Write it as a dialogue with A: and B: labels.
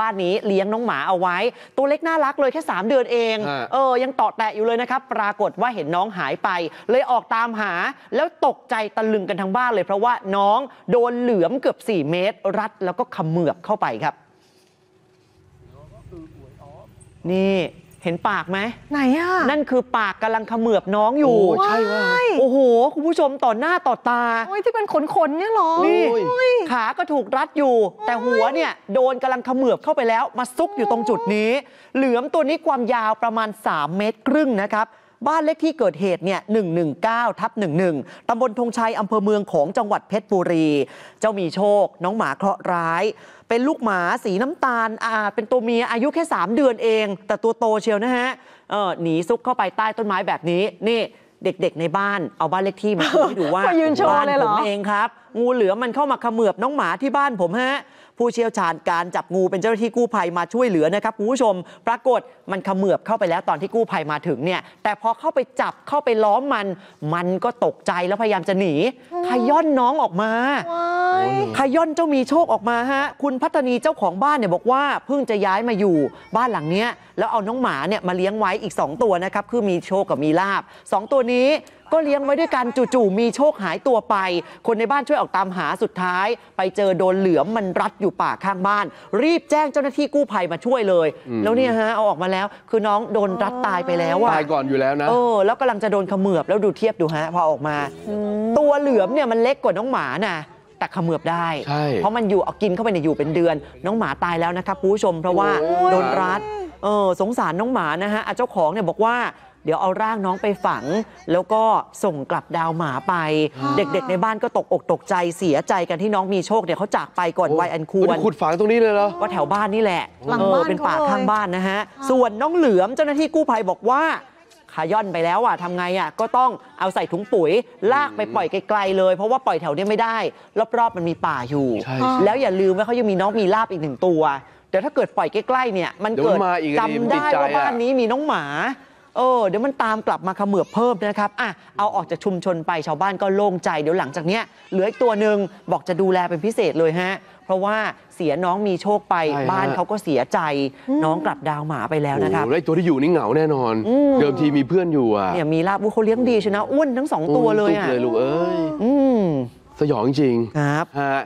A: บ้านนี้เลี้ยงน้องหมาเอาไว้ ตัวเล็กน่ารักเลยแค่ 3 เดือนเองเออ ยังต่อแตะอยู่เลยนะครับ ปรากฏว่าเห็นน้องหายไป เลยออกตามหาแล้วตกใจตะลึงกันทั้งบ้านเลยเพราะว่าน้องโดนเหลือมเกือบ4เมตรรัดแล้วก็ขมือบเข้าไปครับนี่เห็นปากไหมไหนอ่ะ นั่นคือปากกำลังขมือบน้องอยู่ ใช่ว่าโอ้โหู้ชมต่อหน้าต่อตา โอ้ย ที่เป็นขนขนเนี่ยหรอนี่ขาก็ถูกรัดอยู่ แต่หัวเนี่ยโดนกำลังเขมือบเข้าไปแล้วมาซุกอยู่ตรงจุดนี้ เหลือมตัวนี้ความยาวประมาณ 3 เมตรครึ่งนะครับ บ้านเลขที่เกิดเหตุเนี่ย119ทับ11ตำบลธงชัยอำเภอเมืองของจังหวัดเพชรบุรี เจ้ามีโชคน้องหมาเคราะห์ร้าย เป็นลูกหมาสีน้ำตาลอ่าเป็นตัวเมียอายุแค่3เดือนเองแต่ตัวโตเชียวนะฮะเออหนีซุกเข้าไปใต้ต้นไม้แบบนี้นี่เด็กๆ ในบ้านเอาบ้านเลขที่มาดูให้ดูว่าบ้านเลยเหผรอมเองครับ งูเหลือมันเข้ามาขมือบน้องหมาที่บ้านผมฮะ ผู้เชี่ยวชาญการจับงูเป็นเจ้าหน้าที่กู้ภัยมาช่วยเหลือนะครับคุณผู้ชมปรากฏมันขมือบเข้าไปแล้วตอนที่กู้ภัยมาถึงเนี่ย แต่พอเข้าไปจับเข้าไปล้อมมัน มันก็ตกใจแล้วพยายามจะหนีขย้อนน้องออกมาขย่อนเจ้ามีโชคออกมาฮะ คุณพัฒนีเจ้าของบ้านเนี่ยบอกว่าเพิ่งจะย้ายมาอยู่บ้านหลังเนี้ยแล้วเอาน้องหมาเนี่ยมาเลี้ยงไว้อีก2ตัวนะครับคือมีโชคกับมีลาบ2ตัวนี้ก็เลี้ยงไว้ด้วยกันจู่ๆมีโชคหายตัวไป คนในบ้านช่วยออกตามหาสุดท้าย ไปเจอโดนเหลือมมันรัดอยู่ป่าข้างบ้าน รีบแจ้งเจ้าหน้าที่กู้ภัยมาช่วยเลย แล้วเนี่ยฮะเอาออกมาแล้วคือน้องโดนรัดตายไปแล้วอะตายก่อนอยู่แล้วนะเออแล้วกำลังจะโดนขมือบแล้วดูเทียบดูฮะพอออกมา ตัวเหลือมเนี่ยมันเล็กกว่าน้องหมาน่ะแต่ขมือบได้ เพราะมันอยู่เอากินเข้าไปเนี่ยอยู่เป็นเดือน น้องหมาตายแล้วนะครับ ผู้ชมเพราะว่า โดนรัด เออสงสารน้องหมานะฮะเจ้าของเนี่ยบอกว่าเดี๋ยวเอาร่างน้องไปฝัง แล้วก็ส่งกลับดาวหมาไป เด็กๆ ในบ้านก็ตกอกตกใจเสียใจกันที่น้องมีโชคเนี่ยเขาจากไปก่อนวัยอันควรขุดฝังตรงนี้เลยเหรอ ก็แถวบ้านนี่แหละหลังเบ้านเป็นป่าข้างบ้านนะฮะส่วนน้องเหลือมเจ้าหน้าที่กู้ภัยบอกว่าขาย่อนไปแล้วอ่ะทำไงอ่ะก็ต้องเอาใส่ถุงปุ๋ยลากไปปล่อยไกลๆเลย เพราะว่าปล่อยแถวนี้ไม่ได้ รอบๆมันมีป่าอยู่ แล้วอย่าลืมว่าเขายังมีน้องมีลาบอีกหนึ่งตัวแต่ถ้าเกิดปล่อยใกล้ ๆ เนี่ย มันเกิดจำได้ว่าบ้านนี้มีน้องหมาเออเดี๋ยวมันตามกลับมาขมือบเพิ่มนะครับอ่ะเอาออกจากชุมชนไปชาวบ้านก็โล่งใจเดี๋ยวหลังจากเนี้ยเหลืออีกตัวหนึ่งบอกจะดูแลเป็นพิเศษเลยฮะ เพราะว่าเสียน้องมีโชคไป บ้านเขาก็เสียใจ น้องกลับดาวหมาไปแล้วนะครับโอ้ยหลตัวที่อยู่นี่เหงาแน่นอนอเดิมทีมีเพื่อนอยู่อ่ะเนี่ยมีลาบวุ้เขาเลี้ยงดีชนะอ้วนทั้งสองตัวเลยตุ๊บอ่ะเลยลูกเอ้ยสยองจริงครับฮะ